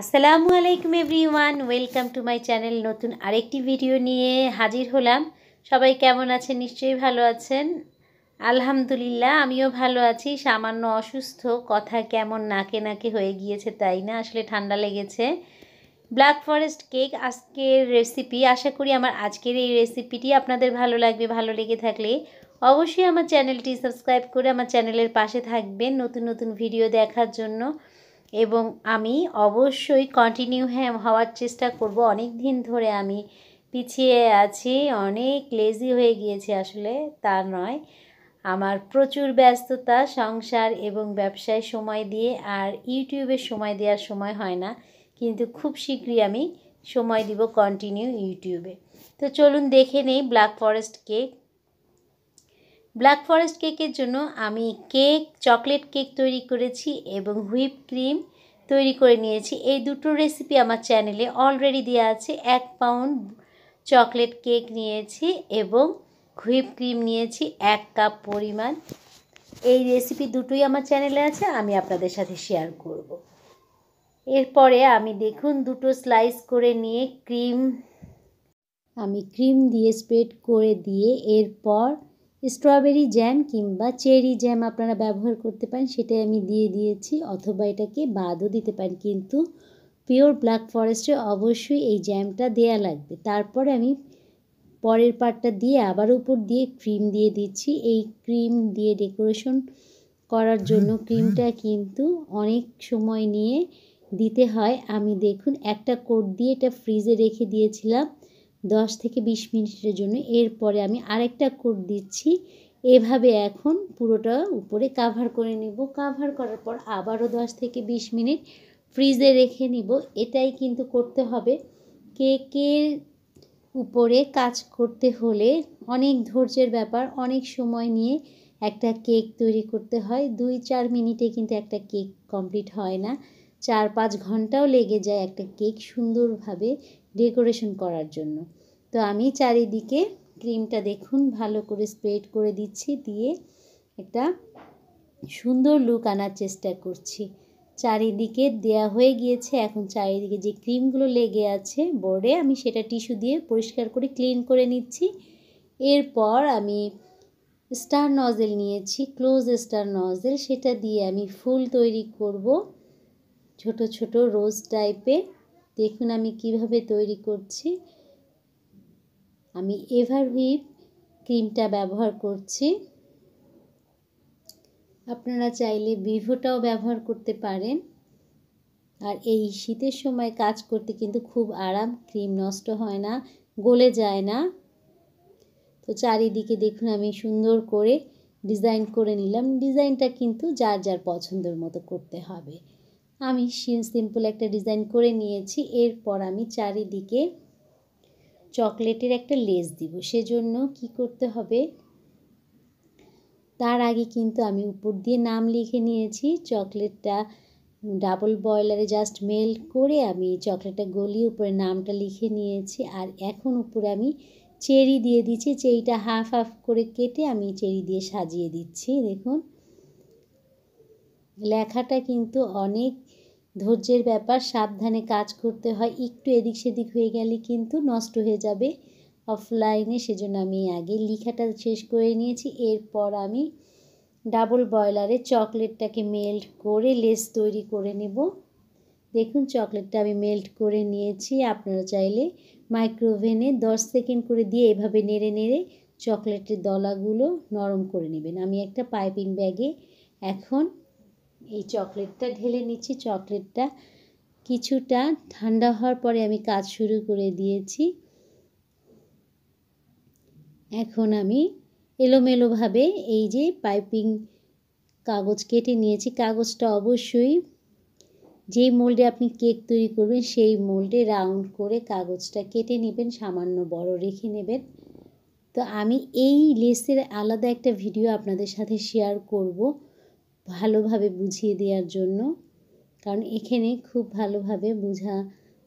আসসালামু আলাইকুম everyone welcome to my channel নতুন আরেকটি ভিডিও নিয়ে হাজির হলাম সবাই কেমন আছেন নিশ্চয়ই ভালো আছেন আলহামদুলিল্লাহ আমিও ভালো আছি সামান্য অসুস্থ কথা কেমন নাকে নাকে হয়ে গিয়েছে তাই না আসলে ঠান্ডা লেগেছে ব্ল্যাক ফরেস্ট কেক আজকের রেসিপি আশা করি আমার আজকের এই রেসিপিটি আপনাদের ভালো লাগবে ভালো লেগে থাকলে অবশ্যই আমার চ্যানেলটি সাবস্ক্রাইব করে আমার চ্যানেলের পাশে থাকবেন নতুন নতুন ভিডিও দেখার জন্য এবং আমি অবশ্যই কন্টিনিউ হ্যাঁ হওয়ার চেষ্টা করব অনেক দিন ধরে আমি পিছিয়ে আছি অনেক লেজি হয়ে গিয়েছি আসলে তা নয় আমার প্রচুর ব্যস্ততা সংসার এবং ব্যবসায় সময় দিয়ে আর ইউটিউবে সময় দেওয়ার সময় হয় না কিন্তু খুব শীঘ্রই আমি সময় দিব কন্টিনিউ ইউটিউবে তো চলুন দেখে নেই black forest cake black forest কেকের জন্য আমি কেক চকলেট কেক তৈরি করেছি এবং হুইপ ক্রিম তৈরি করে নিয়েছি এই দুটো রেসিপি আমার চ্যানেলে অলরেডি দেওয়া আছে এক পাউন্ড চকলেট কেক নিয়েছি এবং হুইপ ক্রিম নিয়েছি এক কাপ পরিমাণ এই রেসিপি দুটোই আমার চ্যানেলে আছে আমি আপনাদের সাথে শেয়ার করব। এরপরে আমি দেখুন দুটো স্লাইস করে নিয়ে ক্রিম আমি ক্রিম দিয়ে স্প্রেড করে দিয়ে এরপর স্ট্রবেরি জ্যাম কিংবা চেরি জ্যাম আপনারা ব্যবহার করতে পারেন সেটাই আমি দিয়ে দিয়েছি অথবা এটাকে বাদও দিতে পারেন কিন্তু পিওর ব্ল্যাক ফরেস্টে অবশ্যই এই জ্যামটা দেয়া লাগবে তারপরে আমি পরের পার্টটা দিয়ে আবার উপর দিয়ে ক্রিম দিয়ে দিচ্ছি এই ক্রিম দিয়ে ডেকোরেশন করার জন্য ক্রিমটা কিন্তু অনেক সময় নিয়ে দিতে হয় আমি দেখুন একটা কোট দিয়ে এটা ফ্রিজে রেখে দিয়েছিলাম দশ থেকে বিশ মিনিটের জন্য এরপরে আমি আরেকটা কোট দিচ্ছি এভাবে এখন পুরোটা উপরে কাভার করে নিব কাভার করার পর আবারও দশ থেকে বিশ মিনিট ফ্রিজে রেখে নিব এটাই কিন্তু করতে হবে কেকের উপরে কাজ করতে হলে অনেক ধৈর্যের ব্যাপার অনেক সময় নিয়ে একটা কেক তৈরি করতে হয় দুই চার মিনিটে কিন্তু একটা কেক কমপ্লিট হয় না চার পাঁচ ঘন্টাও লেগে যায় একটা কেক সুন্দরভাবে ডেকোরেশন করার জন্য তো আমি চারিদিকে ক্রিমটা দেখুন ভালো করে স্প্রেড করে দিচ্ছি দিয়ে একটা সুন্দর লুক আনার চেষ্টা করছি চারিদিকে দেয়া হয়ে গিয়েছে এখন চারিদিকে যে ক্রিমগুলো লেগে আছে বোর্ডে আমি সেটা টিস্যু দিয়ে পরিষ্কার করে ক্লিন করে নিচ্ছি এরপর আমি স্টার নজেল নিয়েছি ক্লোজ স্টার নজেল সেটা দিয়ে আমি ফুল তৈরি করব ছোট ছোট রোজ টাইপের দেখুন আমি কিভাবে তৈরি করছি আমি এভার হুইপ ক্রিমটা ব্যবহার করছি আপনারা চাইলে ভিভোটাও ব্যবহার করতে পারেন আর এই শীতের সময় কাজ করতে কিন্তু খুব আরাম ক্রিম নষ্ট হয় না গলে যায় না তো চারিদিকে দেখুন আমি সুন্দর করে ডিজাইন করে নিলাম ডিজাইনটা কিন্তু যার যার পছন্দের মতো করতে হবে আমি সিম্পল একটা ডিজাইন করে নিয়েছি এরপর আমি চারিদিকে চকলেটের একটা লেস দিব সেজন্য কি করতে হবে তার আগে কিন্তু আমি উপর দিয়ে নাম লিখে নিয়েছি চকলেটটা ডাবল বয়লারে জাস্ট মেল্ট করে আমি চকলেটটা গলিয়ে উপরে নামটা লিখে নিয়েছি আর এখন উপরে আমি চেরি দিয়ে দিচ্ছি চেরিটা হাফ হাফ করে কেটে আমি চেরি দিয়ে সাজিয়ে দিচ্ছি দেখুন লেখাটা কিন্তু অনেক ধৈর্যের ব্যাপার সাবধানে কাজ করতে হয় একটু এদিক সেদিক হয়ে গেলে কিন্তু নষ্ট হয়ে যাবে অফলাইনে সেজন্য আমি আগে লিখাটা শেষ করে নিয়েছি এরপর আমি ডাবল বয়লারে চকলেটটাকে মেল্ট করে লেস তৈরি করে নেব দেখুন চকলেটটা আমি মেল্ট করে নিয়েছি আপনারা চাইলে মাইক্রোওভেনে দশ সেকেন্ড করে দিয়ে এভাবে নেড়ে নেড়ে চকলেটের দলাগুলো নরম করে নেবেন আমি একটা পাইপিং ব্যাগে এখন এই চকলেটটা ঢেলে নিচ্ছি চকলেটটা কিছুটা ঠান্ডা হওয়ার পরে আমি কাজ শুরু করে দিয়েছি এখন আমি এলোমেলোভাবে এই যে পাইপিং কাগজ কেটে নিয়েছি কাগজটা অবশ্যই যেই মোল্ডে আপনি কেক তৈরি করবেন সেই মোল্ডে রাউন্ড করে কাগজটা কেটে নেবেন সামান্য বড় রেখে নেবেন তো আমি এই লেসের আলাদা একটা ভিডিও আপনাদের সাথে শেয়ার করবো ভালোভাবে বুঝিয়ে দেওয়ার জন্য কারণ এখানে খুব ভালোভাবে বোঝা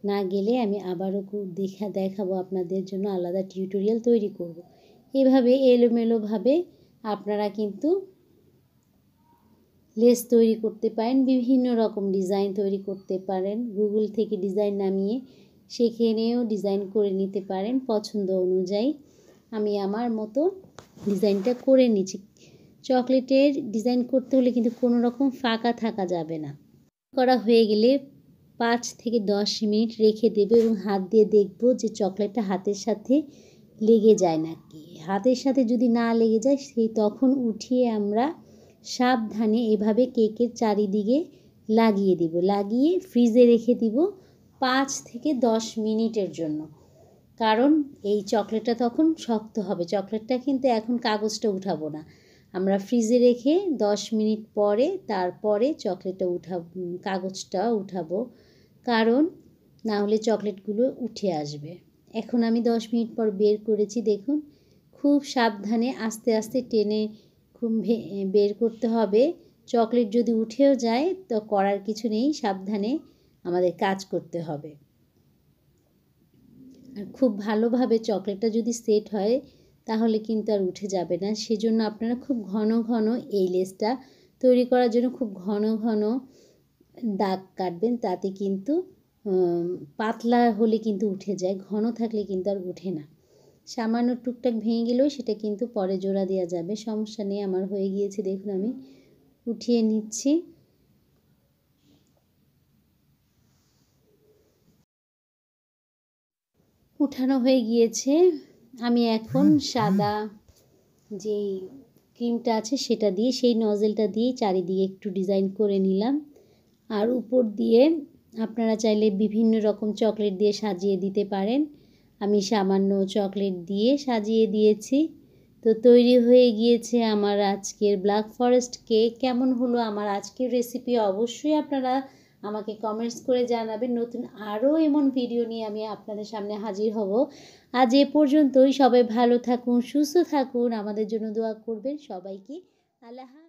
না গেলে আমি আবারও খুব দেখা দেখাবো আপনাদের জন্য আলাদা টিউটোরিয়াল তৈরি করব। এভাবে এলোমেলোভাবে আপনারা কিন্তু লেস তৈরি করতে পারেন বিভিন্ন রকম ডিজাইন তৈরি করতে পারেন গুগল থেকে ডিজাইন নামিয়ে সেখানেও ডিজাইন করে নিতে পারেন পছন্দ অনুযায়ী আমি আমার মতো ডিজাইনটা করে নিচ্ছি চকলেটের ডিজাইন করতে হলে কিন্তু কোনো রকম ফাঁকা থাকা যাবে না করা হয়ে গেলে পাঁচ থেকে দশ মিনিট রেখে দেবে এবং হাত দিয়ে দেখবো যে চকলেটটা হাতের সাথে লেগে যায় নাকি হাতের সাথে যদি না লেগে যায় সেই তখন উঠিয়ে আমরা সাবধানে এভাবে কেকের চারিদিকে লাগিয়ে দিব লাগিয়ে ফ্রিজে রেখে দিব পাঁচ থেকে দশ মিনিটের জন্য কারণ এই চকলেটটা তখন শক্ত হবে চকলেটটা কিন্তু এখন কাগজটা উঠাবো না আমরা ফ্রিজে রেখে 10 মিনিট পরে তারপরে চকলেটটা উঠা কাগজটা উঠাবো কারণ না হলে চকলেটগুলো উঠে আসবে এখন আমি 10 মিনিট পর বের করেছি দেখুন খুব সাবধানে আস্তে আস্তে টেনে খুব বের করতে হবে চকলেট যদি উঠেও যায় তো করার কিছু নেই সাবধানে আমাদের কাজ করতে হবে আর খুব ভালোভাবে চকলেটটা যদি সেট হয় তাহলে কিন্তু আর উঠে যাবে না সেজন্য আপনারা খুব ঘন ঘন এই লেসটা তৈরি করার জন্য খুব ঘন ঘন দাগ কাটবেন তাতে কিন্তু পাতলা হলে কিন্তু উঠে যায় ঘন থাকলে কিন্তু আর উঠে না সামান্য টুকটাক ভেঙে গেলেও সেটা কিন্তু পরে জোড়া দেওয়া যাবে সমস্যা নেই আমার হয়ে গিয়েছে দেখুন আমি উঠিয়ে নিচ্ছি উঠানো হয়ে গিয়েছে আমি এখন সাদা যেই ক্রিমটা আছে সেটা দিয়ে সেই নজেলটা দিয়ে চারিদিকে একটু ডিজাইন করে নিলাম আর উপর দিয়ে আপনারা চাইলে বিভিন্ন রকম চকলেট দিয়ে সাজিয়ে দিতে পারেন আমি সামান্য চকলেট দিয়ে সাজিয়ে দিয়েছি তো তৈরি হয়ে গিয়েছে আমার আজকের ব্ল্যাক ফরেস্ট কেক কেমন হলো আমার আজকের রেসিপি অবশ্যই আপনারা আমাকে কমেন্টস করে জানাবেন নতুন আরও এমন ভিডিও নিয়ে আমি আপনাদের সামনে হাজির হব আজ এ পর্যন্তই সবাই ভালো থাকুন সুস্থ থাকুন আমাদের জন্য দোয়া করবেন সবাইকে আল্লাহ